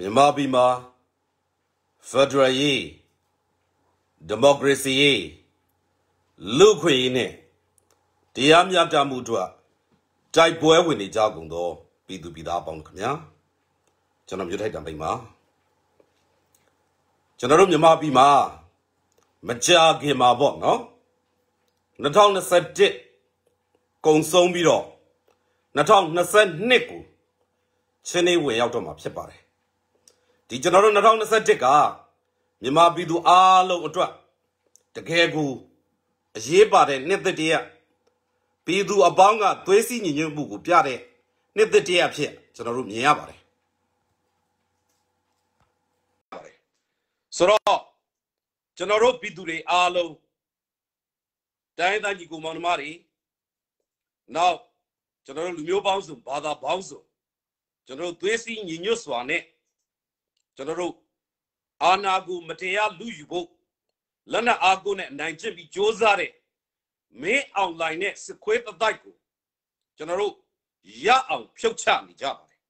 မြန်မာပြည်မှာဖက်ဒရယ်ရေးဒီမိုကရေစီရေးလူခွေရေးနဲ့တရားမျှတမှုတို့တိုက်ပွဲဝင်နေကြကုန်သောပြည်သူပြည်သားအပေါင်းခင်ဗျာကျွန်တော်မြို့ထိုက်တံပိန်ပါကျွန်တော်တို့မြန်မာပြည်မှာမကြာခင်မှာပေါ့နော်2021ကုံဆုံးပြီးတော့2022ကိုချင်းနေဝင်ရောက်တော့မှာဖြစ်ပါတယ်ဒီကျွန်တော်တို့2021ကမြန်မာပြည်သူ အားလုံးအတွက်တကယ်ကိုအရေးပါတဲ့နှစ်သက်တရပြည်သူအပေါင်းကသွေးစည်းညီညွတ်မှုကိုပြတဲ့နှစ်သက်တရဖြစ်ကျွန်တော်တို့မြင်ရပါတယ်ဆိုတော့ကျွန်တော်တို့ပြည်သူတွေအားလုံးတိုင်းသားညီကိုမောင်နှမတွေနောက်ကျွန်တော်တို့လူမျိုးပေါင်းစုဘာသာပေါင်းစုကျွန်တော်တို့သွေးစည်းညီညွတ်စွာနဲ့ကျွန်တော်တို့အာနာကိုမတရားလူယူဖို့လက်နက်အားကိုနဲ့အနိုင်ကျင့်ပြီးစ조사တဲ့မင်းအွန်လိုင်းနဲ့စခွဲတတိုက်ကိုကျွန်တော်တို့ရအောင်ဖြုတ်ချနေကြပါတယ်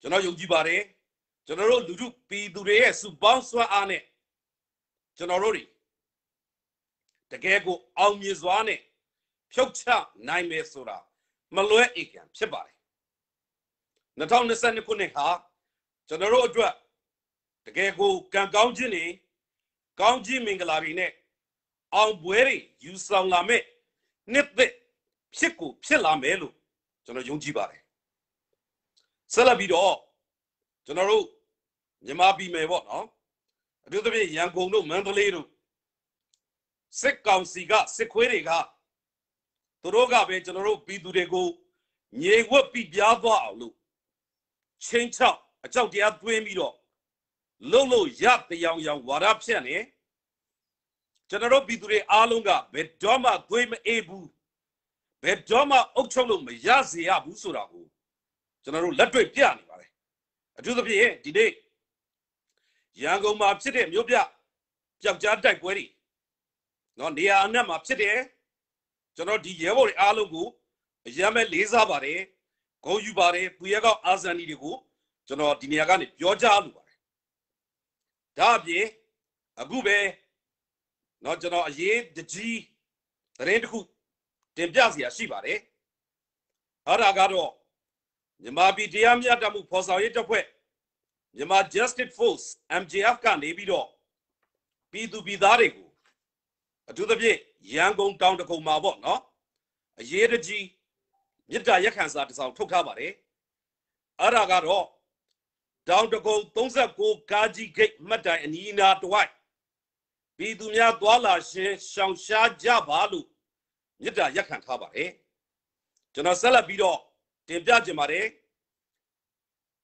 ကျွန်တော်ယုံကြည်ပါတယ်ကျွန်တော်တို့လူထုပြည်သူတွေရဲ့စုပေါင်းစွမ်းအားနဲ့ကျွန်တော်တို့တွေတကယ်ကိုအောင်မြင်စွာနဲ့ဖြုတ်ချနိုင်မယ်ဆိုတာမလွဲဧကန်ဖြစ်ပါတယ်2022ခုနှစ်ဟာကျွန်တော်တို့အတွက်တကယ်ကိုကံကောင်းခြင်းတွေကောင်းခြင်းမင်္ဂလာတွေနဲ့အောင်ပွဲတွေယူဆောင်လာမယ့်နှစ်သက်ဖြစ်ကိုဖြစ်လာမယ်လို့ကျွန်တော်ယုံကြည်ပါတယ်ဆက်လက်ပြီးတော့ကျွန်တော်တို့မြန်မာပြည်မယ်ပေါ့နော်အထူးသဖြင့်ရန်ကုန်တို့မန္တလေးတို့စစ်ကောင်စီကစစ်ခွေးတွေကသူတို့ကပဲကျွန်တော်တို့ပြည်သူတွေကိုငြိမ်ဝှက်ပြပြသွားအောင်လို့ချင်းချောက်အကြောက်တရားသွင်းပြီးတော့လုံလုံရတရားရောင်ဝါဒဖြန့်နေကျွန်တော်တို့ပြည်သူတွေအားလုံးကဘယ်တော့မှသွေးမအေးဘူးဘယ်တော့မှအုပ်ချုပ်လို့မရစေရဘူးဆိုတာကိုကျွန်တော်တို့လက်တွေ့ပြနေပါတယ်အထူးသဖြင့်ဒီနေ့ရန်ကုန်မှာဖြစ်တဲ့မြို့ပြပျောက်ကြားတိုက်ပွဲတွေเนาะနေရာအနှံ့မှာဖြစ်တယ်ကျွန်တော်ဒီရဲဘော်တွေအားလုံးကိုအရမ်းပဲလေးစားပါတယ်ဂုဏ်ယူပါတယ်သူရဲကောက်အာဇန်နီတွေကိုကျွန်တော်ဒီနေရာကနေပြောကြားလိုပါတယ်ဒါအပြင်အခုပဲเนาะကျွန်တော်အရေးတကြီးသတင်းတစ်ခုတင်ပြเสียရှိပါတယ်အဲ့ဒါကတော့မြန်မာပြည်တရားမျှတမှုဖော်ဆောင်ရေးတပ်ဖွဲ့မြန်မာ Justice Force MJF ကနေပြီးတော့ပြည်သူပြည်သားတွေကိုအထူးသဖြင့်ရန်ကုန်တောင်တခုံမှာပေါ့နော်အရေးတကြီးမြစ်တာရက်ခံစာတစောင်ထုတ်ထားပါတယ်အဲ့ဒါကတော့တောင်တကုံ39ကာကြီးဂိတ်မှတ်တိုင်အနီးအနားတဝိုက်ပြည်သူများသွာလာရှင်ရှောင်ရှားကြပါလို့မြစ်တာရက်ခံထားပါတယ်ကျွန်တော်ဆက်လက်ပြီးတော့တင်ပြခြင်းပါတယ်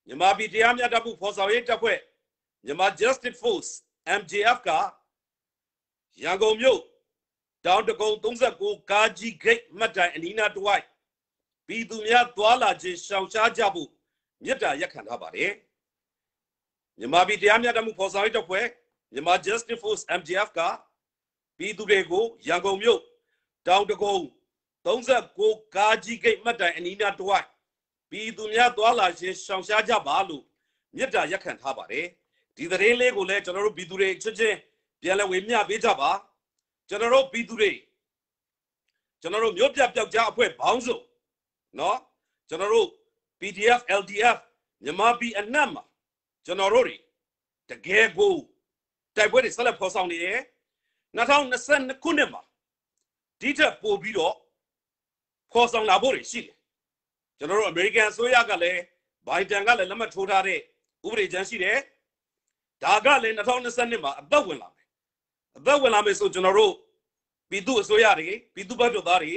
မြန်မာပြည်တရားမျှတမှုဖော်ဆောင်ရေးတပ်ဖွဲ့မြန်မာ Justice Force MJF ကရန်ကုန်မြို့တောင်တကုံ39ကာကြီးဂိတ်မှတ်တိုင်အနီးအနားတဝိုက်ပြည်သူများသွာလာခြင်းရှောင်ရှားကြဖို့မြစ်တာရက်ခံထားပါတယ်မြန်မာပြည်တရားမျှတမှုဖော်ဆောင်ရေးတပ်ဖွဲ့မြန်မာ Justice Force MGF ကပြည်သူတွေကိုရန်ကုန်မြို့တောင်တကုံ36ကားကြီးဂိတ်မှတ်တိုင်အနီးနားတစ်ဝိုက်ပြည်သူများသွာလာခြင်းရှောင်ရှားကြပါလို့မြစ်တာရက်ခံထားပါတယ်ဒီသတင်းလေးကိုလည်းကျွန်တော်တို့ပြည်သူတွေချွတ်ချင်းပြန်လည်ဝေမျှပေးကြပါကျွန်တော်တို့ပြည်သူတွေကျွန်တော်တို့မြို့ပြပျောက်ကြားအဖွဲ့ဘောင်းစုံเนาะကျွန်တော်တို့ PDF LDF မြန်မာပြည်အနှံ့မှာကျွန်တော်တို့တွေတကယ်ကိုတိုက်ပွဲတွေဆက်လက်ဖော်ဆောင်နေတယ်2022ခုနှစ်မှာဒီထက်ပိုပြီးတော့ဖော်ဆောင်လာဖို့တွေရှိတယ်ကျွန်တော်တို့အမေရိကန်အစိုးရကလည်းဘိုင်ဒန်ကလည်းလက်မှတ်ထိုးထားတဲ့ဥပဒေကြမ်းရှိတယ်ဒါကလည်း2022မှာအသက်ဝင်လာမယ်အသက်ဝင်လာမယ်ဆိုကျွန်တော်တို့ပြည်သူအစိုးရတွေပြည်သူ့ဘက်တော်သားတွေ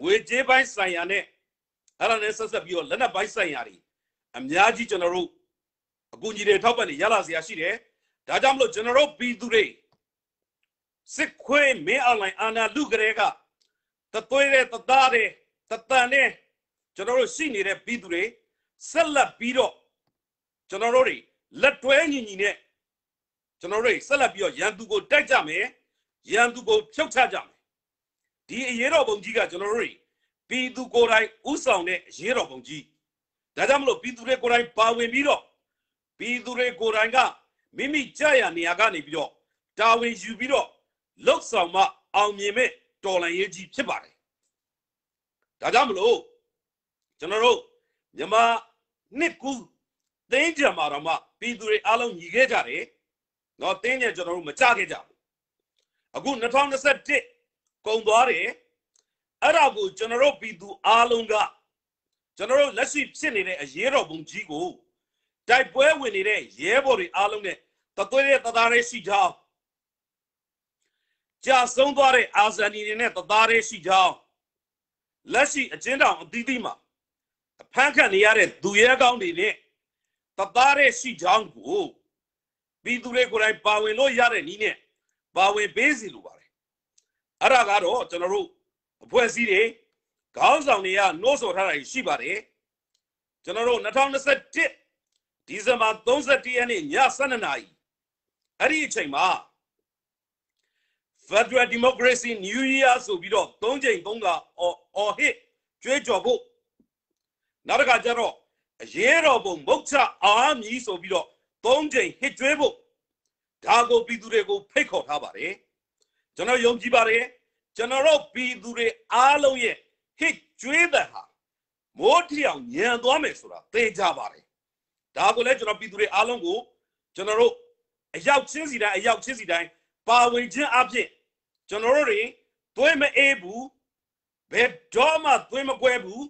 ငွေကြေးပိုင်းဆိုင်ရာနဲ့အဲ့ဒါနဲ့ဆက်ဆက်ပြီးတော့လက်နက်ပိုင်းဆိုင်ရာတွေအများကြီးကျွန်တော်တို့အကူအညီတွေထောက်ပံ့နေရလာစရာရှိတယ်ဒါကြောင့်မလို့ကျွန်တော်တို့ပြည်သူတွေစစ်ခွေးမင်းအွန်လိုင်းအာနာလူကလေးကတသွေးတဲ့တသားတဲ့တတန်တဲ့ကျွန်တော်တို့ရှိနေတဲ့ပြည်သူတွေဆက်လက်ပြီးတော့ကျွန်တော်တို့တွေလက်တွဲညီညီနဲ့ကျွန်တော်တို့ဆက်လက်ပြီးတော့ရန်သူကိုတိုက်ကြမယ်ရန်သူကိုဖြုတ်ချကြမယ်ဒီအရေးတော်ပုံကြီးကကျွန်တော်တို့ပြည်သူကိုယ်တိုင်ဥဆောင်တဲ့အရေးတော်ပုံကြီးဒါကြောင့်မလို့ပြည်သူတွေကိုယ်တိုင်ပါဝင်ပြီးတော့ပြည်သူတွေကိုယ်တိုင်ကမိမိကြရနေရာကနေပြီးတော့တာဝန်ယူပြီးတော့လှုပ်ဆောင်မှအောင်မြင်မဲ့တော်လှန်ရေးကြီးဖြစ်ပါတယ်။ဒါကြောင့်မလို့ကျွန်တော်တို့မြန်မာနှစ်ကူးတင်းကြံမှာတော့မှပြည်သူတွေအားလုံးညီခဲ့ကြတယ်။နော်တင်းကြံကျွန်တော်တို့မကြခဲ့ကြဘူး။အခု2021ကုန်သွားတယ်။အဲ့ဒါကိုကျွန်တော်တို့ပြည်သူအားလုံးကကျွန်တော်တို့လက်ရှိဖြစ်နေတဲ့အရေးတော်ပုံကြီးကိုတိုက်ပွဲဝင်နေတဲ့ရဲဘော်တွေအားလုံးနဲ့တသွေးတဲ့တသားလေးရှိကြောင်းကြာဆုံးသွားတဲ့အာဇာနည်တွေနဲ့တသားလေးရှိကြောင်းလက်ရှိအကျဉ်းထောင်အသီးသီးမှာအဖမ်းခံနေရတဲ့သူရဲကောင်းတွေနဲ့တသားလေးရှိကြောင်းကိုပြည်သူတွေကိုယ်တိုင်ပါဝင်လို့ရတဲ့နည်းနဲ့ပါဝင်ပေးစီလိုပါတယ်အဲ့ဒါကတော့ကျွန်တော်တို့အဖွဲ့အစည်းတွေခေါင်းဆောင်တွေကနှိုးဆော်ထားတာရှိပါတယ်ကျွန်တော်တို့2021ဒီဇင်ဘာ31ရက်နေ့ည7နာရီအဲ့ဒီအချိန်မှာ Federal Democracy New Year ဆိုပြီးတော့၃ချိန်၃ကအော်ဟစ်ကြွေးကြော်ဖို့နောက်တစ်ခါကျတော့အရေးတော်ပုံမုတ်ချအာမီဆိုပြီးတော့၃ချိန်ဟစ်ကြွေးဖို့ဒါကိုပြည်သူတွေကိုဖိတ်ခေါ်ထားပါတယ်ကျွန်တော်ယုံကြည်ပါတယ်ကျွန်တော်တို့ပြည်သူတွေအားလုံးရဲ့ဟစ်ကြွေးတဲ့ဟာမိုးထီအောင်ညံသွားမယ်ဆိုတာသိကြပါတယ်ဒါကိုလည်းကျွန်တော်ပြည်သူတွေအားလုံးကိုကျွန်တော်တို့အရောက်ချင်းစီတိုင်းအရောက်ချင်းစီတိုင်းပါဝင်ခြင်းအပြင်ကျွန်တော်တို့တွေသွေးမအေးဘူးဘယ်တော့မှသွေးမကွဲဘူး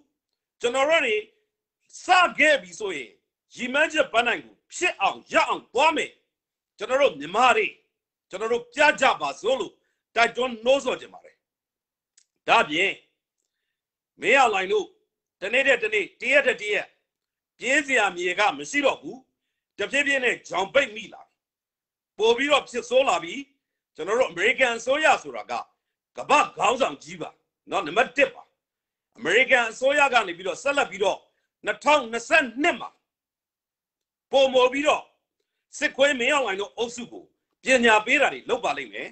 ကျွန်တော်တို့တွေစခဲ့ပြီဆိုရင်ရီမန်းချက်ပန်းနိုင်ကိုဖြစ်အောင်ရအောင်သွားမယ်ကျွန်တော်တို့မြမတွေကျွန်တော်တို့ပြကြပါစို့လို့တိုက်တွန်းနှိုးဆော်ကြပါတယ်ဒါပြင်မင်းအောင်လိုင်တို့တနေ့တဲ့တနေ့တရက်တဲ့တရက်ပြင်းစရာမြေကမရှိတော့ဘူးတဖြည်းဖြည်းနဲ့ဂျောင်ပိတ်မိလာပို့ပြီးတော့ဖြစ်ဆိုးလာပြီးကျွန်တော်တို့ American အစိုးရဆိုတာကကမ္ဘာခေါင်းဆောင်ကြီးပါเนาะနံပါတ်1ပါ American အစိုးရကနေပြီးတော့ဆက်လက်ပြီးတော့2022မှာပုံမောပြီးတော့စစ်ခွေးမင်းအောင်လိုင်းတို့အုပ်စုကိုပညာပေးတာတွေလုပ်ပါလိမ့်မယ်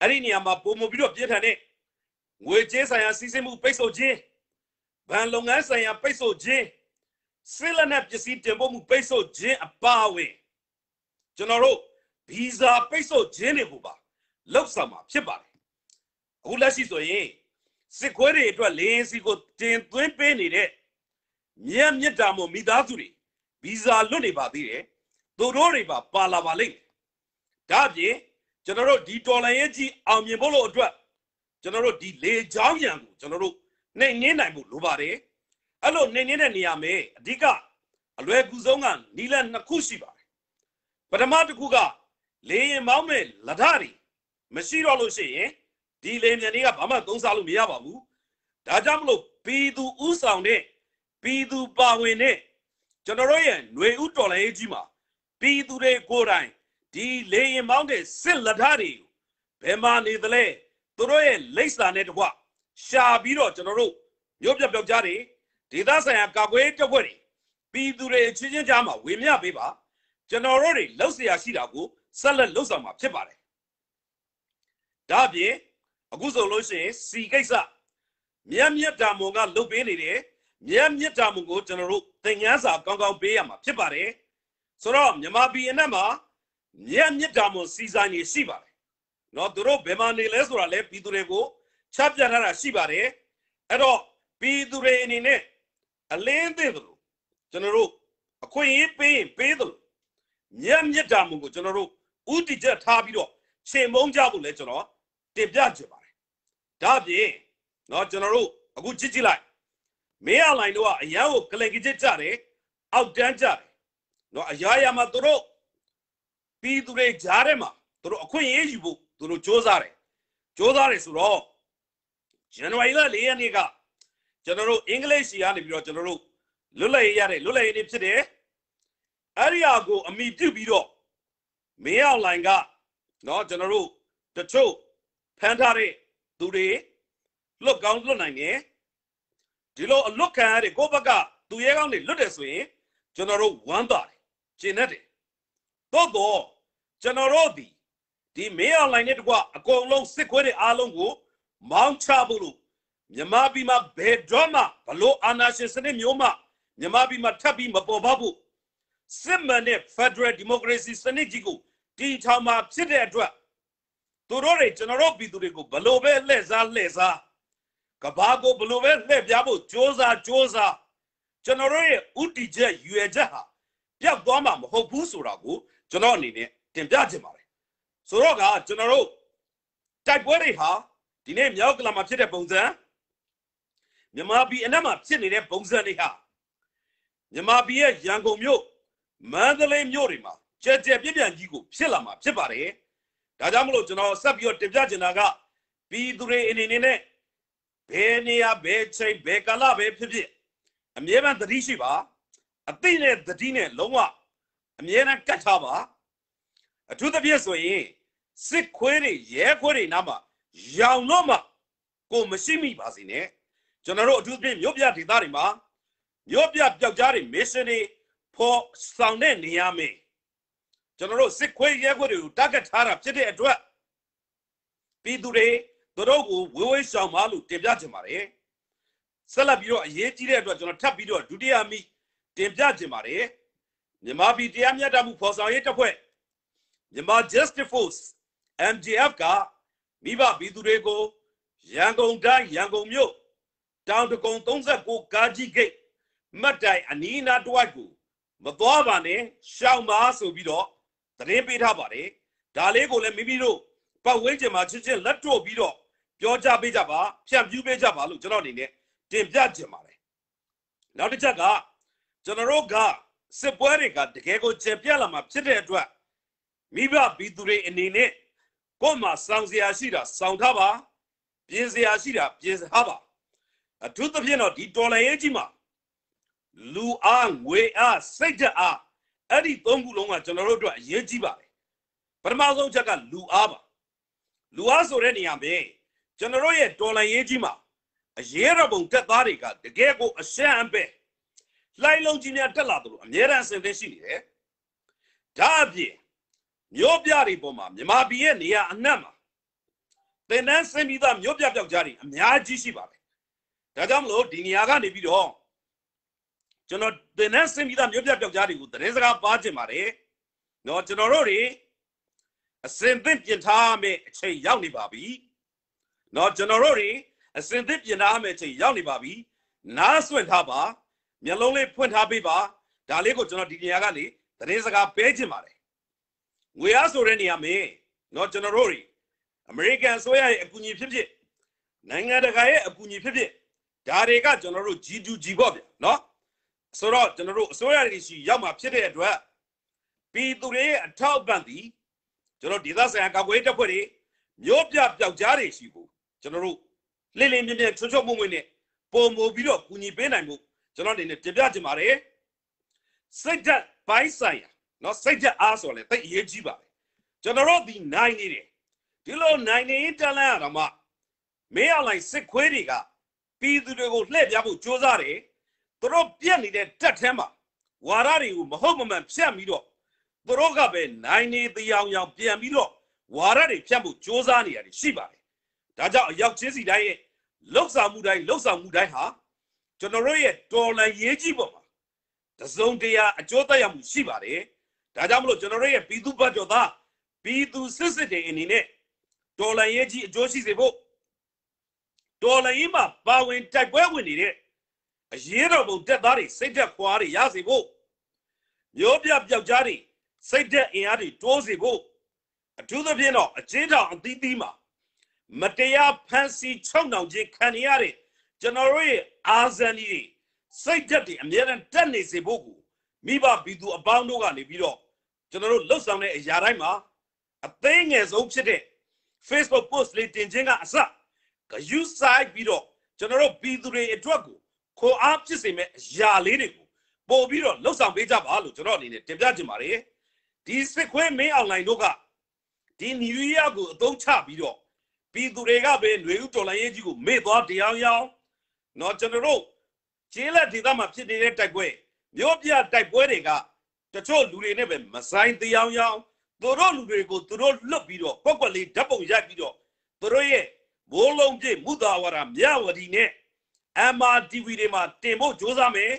အဲ့ဒီနေရာမှာပုံမောပြီးတော့ပြင်းထန်တဲ့ငွေကြေးဆိုင်ရာစီးဆင်းမှုပိတ်ဆို့ခြင်းဗန်လုပ်ငန်းဆိုင်ရာပိတ်ဆို့ခြင်းစစ်လက်နက်ပစ္စည်းတင်ပို့မှုပိတ်ဆို့ခြင်းအပါအဝင်ကျွန်တော်တို့ဗီဇာပိတ်ဆို့ခြင်းတွေကိုပါလှုပ်ဆောင်မှာဖြစ်ပါတယ်အခုလက်ရှိဆိုရင်စစ်ခွဲတွေအတွက်လေရင်စီကိုတင်သွင်းပေးနေတဲ့မြက်မြတ်တာမို့မိသားစုတွေဗီဇာလွတ်နေပါသေးတယ်သူတို့တွေပါပါလာပါလိမ့်မယ်ဒါပြင်ကျွန်တော်တို့ဒီတော်လိုင်းရဲ့ကြီးအောင်မြင်ဖို့လို့အတွက်ကျွန်တော်တို့ဒီလေချောင်းရံကိုကျွန်တော်တို့နှိမ်နှင်းနိုင်ဖို့လိုပါတယ်အဲ့လိုနေနေတဲ့နေရာမှာအဓိကအလွယ်ကူဆုံးကနီလန်နှစ်ခုရှိပါတယ်ပထမတစ်ခုကလေရင်မောင်းမဲ့လဒရီမရှိတော့လို့ရှိရင်ဒီလေမြန်တွေကဘာမှသုံးစားလို့မရပါဘူးဒါကြောင့်မလို့ပြည်သူဥဆောင်တဲ့ပြည်သူပါဝင်တဲ့ကျွန်တော်တို့ရဲ့ຫນွေဥတော်လည်းကြီးမှာပြည်သူတွေကိုယ်တိုင်ဒီလေရင်မောင်းတဲ့စစ်လက်ထတွေကိုဘယ်မှာနေသလဲသူတို့ရဲ့လိပ်စာနဲ့တကွရှာပြီးတော့ကျွန်တော်တို့မြို့ပြပြောက်ကြားတွေဒေသဆိုင်ရာကာကွယ်ရေးတပ်ဖွဲ့တွေပြည်သူတွေချင်းချင်းကြားမှာဝေမျှပေးပါကျွန်တော်တို့တွေလှုပ်ရှားရှိတာကိုဆက်လက်လှုပ်ဆောင်မှာဖြစ်ပါတယ်ဒါအပြင်အခုဆိုလို့ရှိရင်စီကိစ္စမြတ်မြတ်တာမွန်ကလှုပ်ပေးနေတယ်မြတ်မြတ်တာမွန်ကိုကျွန်တော်တို့သင်ငန်းစာကောင်းကောင်းပေးရမှာဖြစ်ပါတယ်ဆိုတော့မြန်မာပြည်အနှံ့မှာမြတ်မြတ်တာမွန်စီဆိုင်နေရှိပါတယ်နော်သူတို့ဘယ်မှာနေလဲဆိုတာလဲပြည်သူတွေကိုချပြထားတာရှိပါတယ်အဲ့တော့ပြည်သူတွေအနေနဲ့အလင်းသိတယ်လို့ကျွန်တော်တို့အခွင့်အရေးပေးရင်ပေးတယ်လို့မြတ်မြတ်တာမှုကိုကျွန်တော်တို့ဥတီချက်ထားပြီးတော့ရှင်းမုံကြဖို့လဲကျွန်တော်တင်ပြချင်ပါတယ်ဒါပြင်เนาะကျွန်တော်တို့အခုကြည့်ကြည့်လိုက်မင်းအလိုင်းတို့ကအရန်ကိုကလင်ကြီးကြတယ်အောက်တန်းကြတယ်เนาะအရာရာမှာသူတို့ပြီးသူတွေကြားထဲမှာသူတို့အခွင့်အရေးယူဖို့သူတို့စ조사တယ်စ조사တယ်ဆိုတော့ဇန်နဝါရီလ၄ရက်နေ့ကကျွန်တော်တို့အင်္ဂလိပ်စီကနေပြီးတော့ကျွန်တော်တို့လွတ်လပ်ရေးရတယ်လွတ်လပ်ရေးနေဖြစ်တယ်အဲ့ဒီဟာကိုအမိပြုတ်ပြီးတော့မင်းအောင်လိုင်ကနော်ကျွန်တော်တို့တချို့ဖမ်းထားတဲ့သူတွေလွတ်ကောင်းလွတ်နိုင်တယ်ဒီလိုအလွတ်ခံရတဲ့ကိုဘက်ကသူရဲကောင်းတွေလွတ်တယ်ဆိုရင်ကျွန်တော်တို့ဝမ်းသာတယ်ကျင်တတ်တယ်သို့တော့ကျွန်တော်တို့ဒီဒီမင်းအောင်လိုင်နဲ့တကွအကုန်လုံးစစ်ခွေးတွေအားလုံးကို မောင်းချဖို့လို့မြမပြီးမှဘယ်တော့မှဘလို့အာဏာရှင်စနစ်မျိုးမှမြမပြီးမှထပ်ပြီးမပေါ်ပါဘူးစစ်မှန်တဲ့ Federal Democracy စနစ်ကြီးကိုတည်ထောင်မှာဖြစ်တဲ့အတွက်သူတို့တွေကျွန်တော်တို့ပြည်သူတွေကိုဘလို့ပဲလှည့်စားလှည့်စားကဘာကိုဘလို့ပဲလှည့်ပြဖို့စ조사စ조사ကျွန်တော်တို့ရဲ့ဥတီချက်ရွယ်ချက်ဟာပြောက်သွားမှာမဟုတ်ဘူးဆိုတာကိုကျွန်တော်အနေနဲ့တင်ပြချင်ပါတယ်ဆိုတော့ကကျွန်တော်တို့တိုက်ပွဲတွေဟာဒီနေ့မြောက်ကလာမှာဖြစ်တဲ့ပုံစံမြန်မာပြည်အနက်မှာဖြစ်နေတဲ့ပုံစံတွေဟာမြန်မာပြည်ရဲ့ရန်ကုန်မြို့မန္တလေးမြို့တွေမှာကြဲကြဲပြန့်ပြန့်ကြီးကိုဖြစ်လာမှာဖြစ်ပါတယ်။ဒါကြောင့်မလို့ကျွန်တော်ဆက်ပြီးတော့တင်ပြချင်တာကပြည်သူတွေအနေနဲ့ဘယ်နေရာဘယ်ချိန်ဘယ်ကာလပဲဖြစ်ဖြစ်အမြဲတမ်းသတိရှိပါအသိနဲ့သတိနဲ့လုံးဝအမြဲတမ်းကတ်ထားပါအထူးသဖြင့်ဆိုရင်စစ်ခွေးတွေရဲခွေးတွေနားမှာရောင်တော့မှကိုမရှိမိပါစေနဲ့ကျွန်တော်တို့အထူးသဖြင့်မြို့ပြဒေသတွေမှာမြို့ပြပျောက်ကြားတွေမေရှင်တွေပေါ်ဆောင်တဲ့နေရာမှာကျွန်တော်တို့စစ်ခွေးရဲခွေးတွေကိုတာဂက်ထားတာဖြစ်တဲ့အတွက်ပြည်သူတွေတို့ကိုဝေးဝေးရှောင်ပါလို့တင်ပြချင်ပါတယ်ဆက်လက်ပြီးတော့အရေးကြီးတဲ့အတွက်ကျွန်တော်ထပ်ပြီးတော့ဒုတိယမိတင်ပြချင်ပါတယ်မြန်မာပြည်တရားမျှတမှုဖော်ဆောင်ရေးတပ်ဖွဲ့မြန်မာ Justice Force MGF ကမိဘပြည်သူတွေကိုရန်ကုန်တိုင်းရန်ကုန်မြို့တောင်တကုံ36ကာကြီးဂိတ်မတ်တိုင်အနီးနားတဝိုက်ကိုမသွားပါနဲ့ရှောက်ပါဆိုပြီးတော့သတင်းပေးထားပါတယ်ဒါလေးကိုလည်းမိမိတို့ပတ်ဝန်းကျင်မှာချစ်ချင်းလက်တို့ပြီးတော့ပြောကြပေးကြပါဖြန့်ဖြူးပေးကြပါလို့ကျွန်တော်အနေနဲ့တင်ပြချင်ပါတယ်နောက်တစ်ချက်ကကျွန်တော်တို့ကစစ်ပွဲတွေကတကယ်ကိုကျေပြတ်လာမှာဖြစ်တဲ့အတွက်မိဘပြည်သူတွေအနေနဲ့ကိုယ်မှာစောင့်စရာရှိတာစောင့်ထားပါပြင်စရာရှိတာပြင်ထားပါအထူးသဖြင့်တော့ဒီတော်လည်းရေးကြီးမှာလူအားငွေအားစိတ်ဓာတ်အားအဲ့ဒီသုံးခုလုံးကကျွန်တော်တို့အတွက်အရေးကြီးပါတယ်ပထမဆုံးချက်ကလူအားပါလူအားဆိုတဲ့နေရာမှာကျွန်တော်တို့ရဲ့တော်လည်းရေးကြီးမှာအရေးတော်ပုံတက်သားတွေကတကယ်ကိုအရှက်အပဲလှိုင်းလုံးကြီးများတက်လာသလိုအများရန်ဆင်သင်းရှိနေတယ်ဒါအပြင်မြို့ပြတွေပေါ်မှာမြမပြည်ရဲ့နေရာအနှံ့မှာသင်တန်းဆင်းပြီးသားမြို့ပြပြောက်ကြားတွေအများကြီးရှိပါတယ်ဒါကြောင့်မလို့ဒီနေရာကနေပြီးတော့ကျွန်တော်သင်တန်းဆင်းပြီးသားမြို့ပြပျောက်ကြားတွေကိုသတင်းစကားပါချင်ပါတယ်။နော်ကျွန်တော်တို့တွေအစင်သင့်ပြင်ထားမယ့်အချိန်ရောက်နေပါပြီ။နော်ကျွန်တော်တို့တွေအစင်သင့်ပြင်ထားမယ့်အချိန်ရောက်နေပါပြီ။နားဆွင့်ထားပါ။မျက်လုံးလေးဖွင့်ထားပေးပါ။ဒါလေးကိုကျွန်တော်ဒီနေရာကနေသတင်းစကားပေးချင်ပါတယ်။ငွေအားဆိုတဲ့နေရာမှာနော်ကျွန်တော်တို့တွေအမေရိကန်ဆိုရရဲ့အကူအညီဖြစ်ဖြစ်နိုင်ငံတကာရဲ့အကူအညီဖြစ်ဖြစ်ဒါတွေကကျွန်တော်တို့ G2G ပေါ့ဗျနော်ဆိုတော့ကျွန်တော်တို့အစိုးရတွေရှိရောက်မှာဖြစ်တဲ့အတွက်ပြည်သူတွေအထောက်ပံ့သည်ကျွန်တော်ဒေသဆိုင်ရာကာကွယ်ရေးတပ်ဖွဲ့တွေမြို့ပြပျောက်ကြားတွေရှိဖို့ကျွန်တော်တို့လစ်လင်းမြင်းမြင်းချွတ်ချွတ်မွမွနဲ့ပုံမူပြီးတော့ကူညီပေးနိုင်မှုကျွန်တော်အနေနဲ့ပြပြချင်ပါတယ်စိတ်ဓာတ်ပိုင်းဆိုင်ရာနော်စိတ်ဓာတ်အားဆိုလဲသိအရေးကြီးပါတယ်ကျွန်တော်တို့ဒီနိုင်နေတယ်ဒီလိုနိုင်နေရင်တလန်ရတော့မှမင်းအောင်လိုက်စစ်ခွေးတွေကပြည်သူတွေကိုလှည့်ပြဖို့ကြိုးစားတယ်သူတို့ပြက်နေတဲ့တက်ထဲမှာဝါရတွေကိုမဟုတ်မမှန်ဖြတ်ပြီးတော့သူတို့ကပဲနိုင်နေတရားရောင်ပြန်ပြီးတော့ဝါရတွေဖြတ်ဖို့ကြိုးစားနေရတယ်ရှိပါတယ်ဒါကြောင့်အရောက်ချင်းစီတိုင်းရဲ့လှုပ်ဆောင်မှုတိုင်းလှုပ်ဆောင်မှုတိုင်းဟာကျွန်တော်တို့ရဲ့တော်လန်ရေးကြီးပေါ်မှာတစုံတရာအကျိုးသက်ရောက်မှုရှိပါတယ်ဒါကြောင့်မလို့ကျွန်တော်တို့ရဲ့ပြည်သူ့ဘက်တော်သားပြည်သူစစ်စစ်တွေအနေနဲ့တော်လန်ရေးကြီးအကျိုးရှိစေဖို့ဒေါ်လာရင်းမှာပါဝင်တိုက်ပွဲဝင်နေတဲ့အရေးတော်ပုံတက်သားတွေစိတ်သက်ခွာတွေရစေဖို့မျိုးပြပျောက်ကြားတွေစိတ်သက်အင်အားတွေတိုးစေဖို့အထူးသဖြင့်တော့အချင်းထောင်အသီးသီးမှာမတရားဖန်စီချုပ်နှောင်ခြင်းခံရတဲ့ကျွန်တော်တို့ရဲ့အာဇန်ကြီးစိတ်သက်တွေအများနဲ့တက်နေစေဖို့ကိုမိဘဘီသူအပေါင်းတို့ကနေပြီးတော့ကျွန်တော်တို့လှုပ်ဆောင်တဲ့အရာတိုင်းမှာအသေးငယ်ဆုံးဖြစ်တဲ့ Facebook post လေးတင်ခြင်းကအစဂယုဆိုင်ပြီးတော့ကျွန်တော်တို့ပြည်သူတွေအတွက်ကိုခေါ်အားဖြစ်စေမဲ့အရာလေးတွေကိုပို့ပြီးတော့လှုပ်ဆောင်ပေးကြပါလို့ကျွန်တော်အနေနဲ့တင်ပြချင်ပါတယ်ဒီစစ်ခွေးမင်းအောင်လိုင်တို့ကဒီနယူးယောက်ကိုအသုံးချပြီးတော့ပြည်သူတွေကပဲຫນွေဥတော်လိုင်းရေးကြီးကိုမေ့သွားတရားရောင်းเนาะကျွန်တော်တို့ကျေးလက်ဒေသမှာဖြစ်နေတဲ့တိုက်ပွဲမြို့ပြတိုက်ပွဲတွေကတချို့လူတွေနဲ့ပဲမဆိုင်တရားရောင်းသူတို့လူတွေကိုသူတို့လွတ်ပြီးတော့ကွက်ကွက်လေးဓာတ်ပုံရိုက်ပြီးတော့သူတို့ရဲ့မိုးလုံးပြည့်မုသာဝရမြဝတီနဲ့ MRTV တွေမှာတင်ဖို့ကြိုးစားမယ်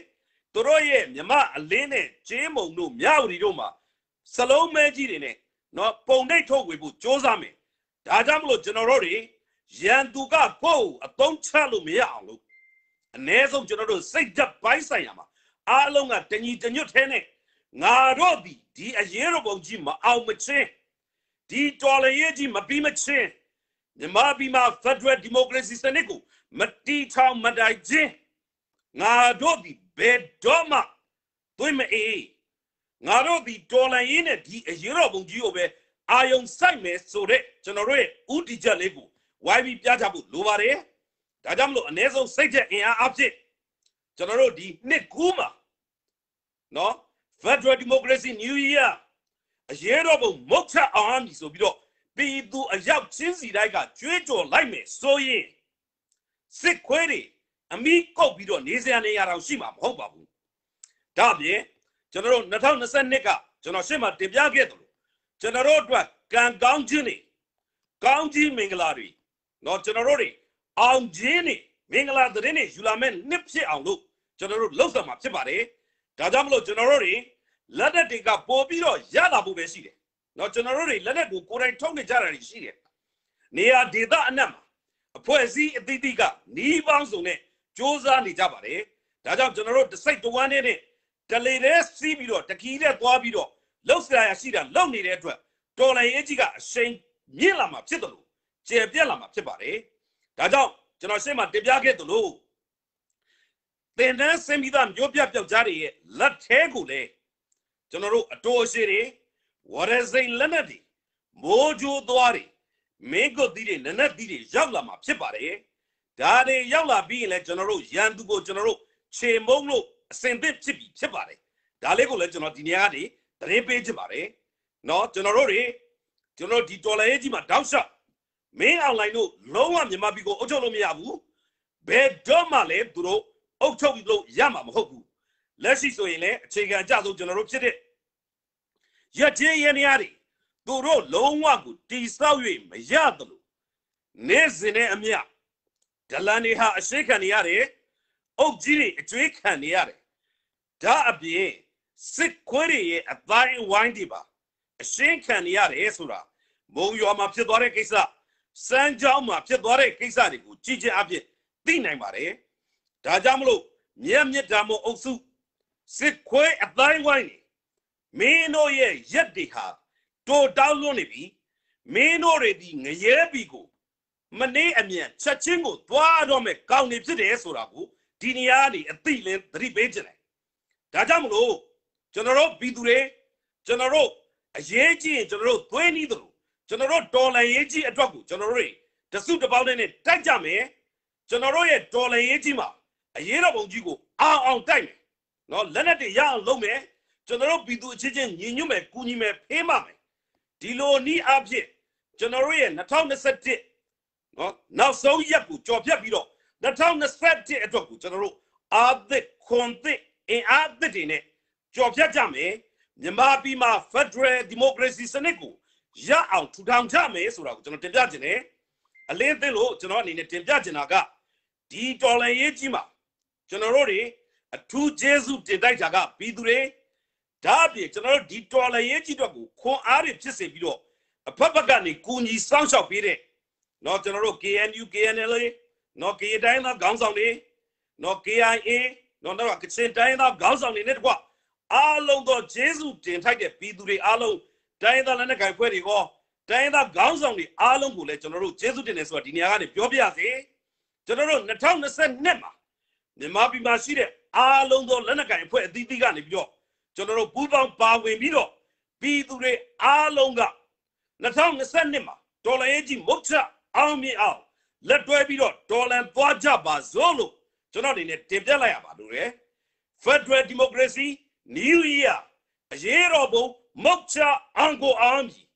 သူတို့ရဲ့မြမအလင်းနဲ့ဂျင်းမုံတို့မြဝတီတို့မှာစလုံးမဲကြီးတွေနဲ့နော်ပုံနှိပ်ထုတ်ဝေဖို့ကြိုးစားမယ်ဒါကြောင့်မလို့ကျွန်တော်တို့တွေရန်သူကကိုယ်အသုံးချလို့မရအောင်လို့အ ਨੇ ဆုံးကျွန်တော်တို့စိတ်ဓာတ်ပိုင်းဆိုင်ရာမှာအားလုံးကတညီတညွတ်ထဲနဲ့ငါတို့ဒီဒီအရေးတော်ပုံကြီးမအောင်မချင်းဒီတော်လရေးကြီးမပြီးမချင်းမြန်မာပြည်မှာ Federal Democracy စနစ်ကိုမတီးထောင်မတိုင်ခြင်းငါတို့ဒီဘယ်တော့မှသွေးမအေးငါတို့ဒီဒေါ်လာရင်းနဲ့ဒီအရေးတော်ပုံကြီးကိုပဲအာယုံစိုက်မယ်ဆိုတော့ကျွန်တော်တို့ရဲ့ဦးတည်ချက်လေးကို YB ပြချဖို့လိုပါတယ်ဒါကြောင့်မလို့အ ਨੇ ဆုံးစိတ်ချက်အင်အားအဖြစ်ကျွန်တော်တို့ဒီနှစ်ကူးမှာနော် Federal Democracy New Year အရေးတော်ပုံမုတ်ချအောင်ဆိုပြီးတော့ပြည်သူအယောက်ချင်းစီတိုင်းကကြွေးကြော်လိုက်မယ်ဆိုရင်စစ်ခွေးတွေအမိကုတ်ပြီးတော့နေစရာနေရာတောင်ရှိမှာမဟုတ်ပါဘူးဒါပြင်ကျွန်တော်တို့2022ကကျွန်တော်ရှေ့မှာတင်ပြခဲ့သလိုကျွန်တော်တို့အတွက်ကံကောင်းခြင်းတွေကောင်းကြီးမင်္ဂလာတွေเนาะကျွန်တော်တို့တွေအောင်ခြင်းတွေမင်္ဂလာသတင်းတွေယူလာမဲ့နှစ်ဖြစ်အောင်လို့ကျွန်တော်တို့လှုပ်ဆောင်မှာဖြစ်ပါတယ်ဒါကြောင့်မလို့ကျွန်တော်တို့တွေလက်တက်တွေကပို့ပြီးတော့ရလာဖို့ပဲရှိတယ်နော်ကျွန်တော်တို့တွေလက်လက်ကိုကိုယ်တိုင်ထုတ်နေကြတာရှိတယ်နေရာဒေသအနှံ့မှာအဖွဲ့အစည်းအသီးသီးကနှီးပေါင်းစုံနဲ့စ조사နေကြပါတယ်ဒါကြောင့်ကျွန်တော်တို့တစိုက်တဝမ်းနဲ့ဒလေနဲ့စီးပြီးတော့တကီးနဲ့သွားပြီးတော့လှုပ်ရှားရရှိတာလှုပ်နေတဲ့အတွက်တော်လိုင်းရေးကြီးကအရှိန်မြင့်လာမှာဖြစ်တယ်လို့ကျေပြက်လာမှာဖြစ်ပါတယ်ဒါကြောင့်ကျွန်တော်ရှေ့မှာတင်ပြခဲ့သလိုသင်တန်းစင်ပြီးသားမျိုးပြပျောက်ကြားတွေရဲ့လက်ထဲကိုလည်းကျွန်တော်တို့အတော်အရှိတွေဝရစိန်လက်နက်တွေမိုးကြိုးသွားတွေမင်းကုတ်သီးတွေနနက်သီးတွေရောက်လာမှာဖြစ်ပါတယ်ဒါတွေရောက်လာပြီးရင်လည်းကျွန်တော်တို့ရန်သူကိုကျွန်တော်တို့ခြေမုံလို့အစင်သင့်ဖြစ်ပြီးဖြစ်ပါတယ်ဒါလေးကိုလည်းကျွန်တော်ဒီနေရာကနေသတင်းပေးချင်ပါတယ်เนาะကျွန်တော်တို့တွေကျွန်တော်ဒီတော်လိုင်းရေးကြီးမှာတောက်လျှောက်မင်းအွန်လိုင်းတို့လုံးဝမြန်မာပြည်ကိုအုပ်ချုပ်လို့မရဘူးဘယ်တော့မှလည်းသူတို့အုပ်ချုပ်လို့ရမှာမဟုတ်ဘူးလက်ရှိဆိုရင်လည်းအခြေခံအကျဆုံးကျွန်တော်တို့ဖြစ်တဲ့ရက်ချင်းရနေရတယ်သူတို့လုံးဝကိုတိဆောက်၍မရသလိုနေစဉ်နဲ့အမျှဒလန်တွေဟာအရှိခံနေရတယ်အုပ်ကြီးတွေအကျွေးခံနေရတယ်ဒါအပြင်စစ်ခွေးတွေရဲ့အတိုင်းဝိုင်းတွေပါအရှင်းခံနေရတယ်ဆိုတာမုံရွာမှာဖြစ်သွားတဲ့ကိစ္စစမ်းကြောင်းမှာ ဖြစ်သွားတဲ့ကိစ္စတွေကိုကြည့်ချင်းအဖြစ်သိနိုင်ပါတယ်ဒါကြောင့်မလို့မြက်မြက်ဓာမို့အုပ်စုစစ်ခွေးအတိုင်းဝိုင်းတွေမင်းတို့ရဲ့ရက်တွေဟာတိုးတောင်းလွန်းနေပြီမင်းတို့တွေဒီငရဲပီကိုမနှေးအမြန်ချက်ချင်းကိုသွားတော့မဲ့ကောင်းနေဖြစ်တယ်ဆိုတာကိုဒီနေရာနေအသိလင်းသတိပေးခြင်းတယ်ဒါကြောင့်မလို့ကျွန်တော်တို့ဘီသူတွေကျွန်တော်တို့အရေးကြီးရင်ကျွန်တော်တို့သွေးနီးသလိုကျွန်တော်တို့ဒေါ်လာရေးကြီးအတွက်ကိုကျွန်တော်တို့တစုတပေါင်းနဲ့တိုက်ကြမယ်ကျွန်တော်တို့ရဲ့ဒေါ်လာရေးကြီးမှာအရေးတော်ပုံကြီးကိုအောင်အောင်တိုက်မယ်နော်လက်နက်တွေရအောင်လုပ်မယ်ကျွန်တော်တို့ပြည်သူအချင်းချင်းညီညွတ်မယ်ကူညီမယ်ဖေးမမယ်ဒီလိုနည်းအားဖြင့်ကျွန်တော်တို့ရဲ့2021နော်နောက်ဆုံးရက်ကိုကြော်ဖြတ်ပြီးတော့2021အတွက်ကိုကျွန်တော်တို့အာသစ်ခွန်သစ်အင်အားသစ်တွေနဲ့ကြော်ဖြတ်ကြမယ်မြန်မာပြည်မှာ Federal Democracy စနစ်ကိုရအောင်ထူထောင်ကြမယ်ဆိုတာကိုကျွန်တော်တင်ပြခြင်းတယ်အလင်းသိလို့ကျွန်တော်အနေနဲ့တင်ပြခြင်းတာကဒီတော်လှန်ရေးကြီးမှာကျွန်တော်တို့တွေအထူးကျေးဇူးတင်တိုက်တာကပြည်သူတွေဒါအပြင်ကျွန်တော်တို့ဒီတော်လရေးကြီးတော့ကိုခွန်အားတွေဖြစ်စေပြီးတော့အဖက်ဖက်ကနေကူညီစောင့်ရှောက်ပေးတဲ့เนาะကျွန်တော်တို့ KNU KNLA เนาะ KA တိုင်းသားခေါင်းဆောင်တွေเนาะ KIA เนาะတော့ကချင်တိုင်းသားခေါင်းဆောင်တွေနဲ့တကွအားလုံးတော့ဂျေစုတင်ထိုက်တဲ့ပြည်သူတွေအားလုံးတိုင်းသားလက်နက်ကိုင်ဖွဲ့တွေရောတိုင်းသားခေါင်းဆောင်တွေအားလုံးကိုလည်းကျွန်တော်တို့ဂျေစုတင်တယ်ဆိုတာဒီနေရာကနေပြောပြစေကျွန်တော်တို့2022မှာမြန်မာပြည်မှာရှိတဲ့အားလုံးသောလက်နက်ကိုင်အဖွဲ့အသီးသီးကနေပြီးတော့ကျွန်တော်တို့ပူးပေါင်းပါဝင်ပြီးတော့ပြည်သူတွေအားလုံးက2022မှာဒေါ်လာရေးကြီးမုတ်ချအောင်မြင်အောင်လက်တွဲပြီးတော့ဒေါ်လာသွားကြပါစို့လို့ကျွန်တော်အနေနဲ့တင်ပြလိုက်ရပါလို့ရယ် Federal Democracy New Year အရေးတော်ပုံမုတ်ချအောင်ကိုအောင်မြင်